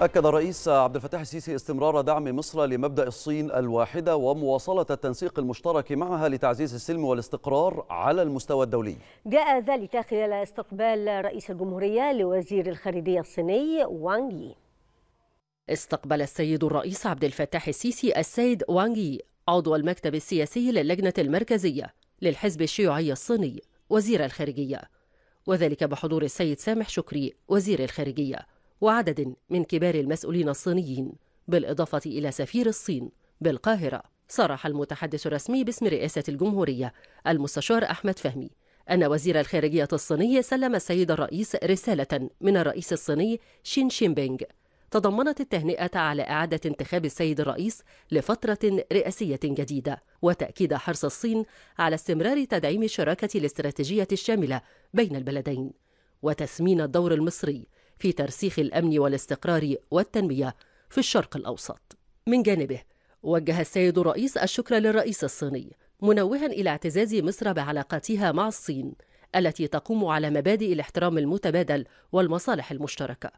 أكد الرئيس عبد الفتاح السيسي استمرار دعم مصر لمبدأ الصين الواحدة ومواصلة التنسيق المشترك معها لتعزيز السلم والاستقرار على المستوى الدولي جاء ذلك خلال استقبال رئيس الجمهورية لوزير الخارجية الصيني وانغ يي استقبل السيد الرئيس عبد الفتاح السيسي السيد وانغ يي عضو المكتب السياسي للجنة المركزية للحزب الشيوعي الصيني وزير الخارجية وذلك بحضور السيد سامح شكري وزير الخارجيه وعدد من كبار المسؤولين الصينيين بالإضافة إلى سفير الصين بالقاهرة صرح المتحدث الرسمي باسم رئاسة الجمهورية المستشار أحمد فهمي أن وزير الخارجية الصيني سلم السيد الرئيس رسالة من الرئيس الصيني شين شينبينغ تضمنت التهنئة على إعادة انتخاب السيد الرئيس لفترة رئاسية جديدة وتأكيد حرص الصين على استمرار تدعيم الشراكة الاستراتيجية الشاملة بين البلدين وتثمين الدور المصري في ترسيخ الامن والاستقرار والتنميه في الشرق الاوسط. من جانبه وجه السيد الرئيس الشكر للرئيس الصيني منوها الى اعتزاز مصر بعلاقاتها مع الصين التي تقوم على مبادئ الاحترام المتبادل والمصالح المشتركه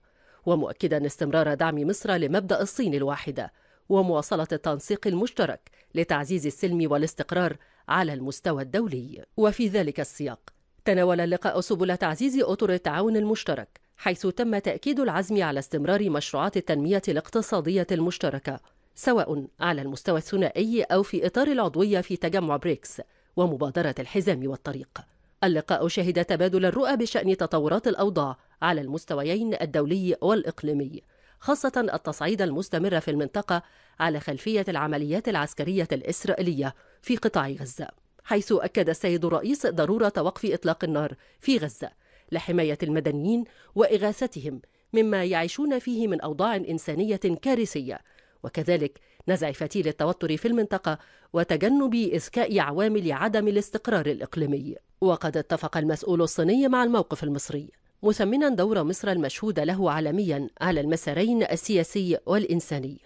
ومؤكدا استمرار دعم مصر لمبدا الصين الواحده ومواصله التنسيق المشترك لتعزيز السلم والاستقرار على المستوى الدولي وفي ذلك السياق تناول اللقاء سبل تعزيز اطر التعاون المشترك حيث تم تأكيد العزم على استمرار مشروعات التنمية الاقتصادية المشتركة سواء على المستوى الثنائي أو في إطار العضوية في تجمع بريكس ومبادرة الحزام والطريق اللقاء شهد تبادل الرؤى بشأن تطورات الأوضاع على المستويين الدولي والإقليمي خاصة التصعيد المستمر في المنطقة على خلفية العمليات العسكرية الإسرائيلية في قطاع غزة حيث أكد السيد الرئيس ضرورة وقف إطلاق النار في غزة لحماية المدنيين وإغاثتهم مما يعيشون فيه من أوضاع إنسانية كارثية وكذلك نزع فتيل التوتر في المنطقة وتجنب إذكاء عوامل عدم الاستقرار الإقليمي وقد اتفق المسؤول الصيني مع الموقف المصري مثمنا دور مصر المشهود له عالميا على المسارين السياسي والإنساني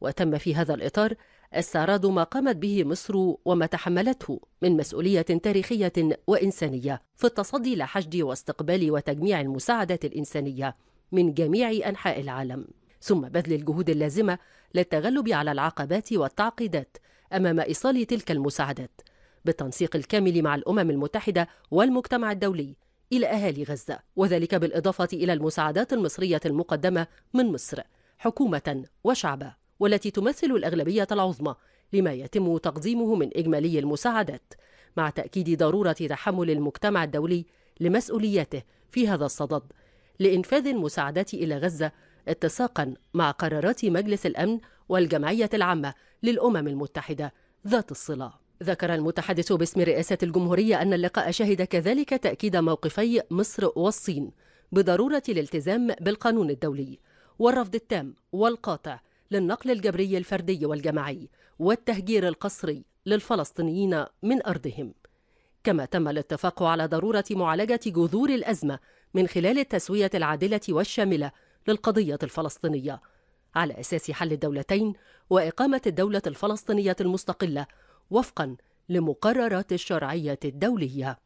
وتم في هذا الإطار استعراض ما قامت به مصر وما تحملته من مسؤولية تاريخية وإنسانية في التصدي لحشد واستقبال وتجميع المساعدات الإنسانية من جميع أنحاء العالم ثم بذل الجهود اللازمة للتغلب على العقبات والتعقيدات أمام إيصال تلك المساعدات بالتنسيق الكامل مع الأمم المتحدة والمجتمع الدولي إلى أهالي غزة وذلك بالإضافة إلى المساعدات المصرية المقدمة من مصر حكومة وشعبا والتي تمثل الأغلبية العظمى لما يتم تقديمه من إجمالي المساعدات مع تأكيد ضرورة تحمل المجتمع الدولي لمسؤولياته في هذا الصدد لإنفاذ المساعدات إلى غزة اتساقا مع قرارات مجلس الأمن والجمعية العامة للأمم المتحدة ذات الصلة ذكر المتحدث باسم رئاسة الجمهورية أن اللقاء شهد كذلك تأكيد موقفي مصر والصين بضرورة الالتزام بالقانون الدولي والرفض التام والقاطع للنقل الجبري الفردي والجماعي والتهجير القسري للفلسطينيين من أرضهم كما تم الاتفاق على ضرورة معالجة جذور الأزمة من خلال التسوية العادلة والشاملة للقضية الفلسطينية على أساس حل الدولتين وإقامة الدولة الفلسطينية المستقلة وفقا لمقررات الشرعية الدولية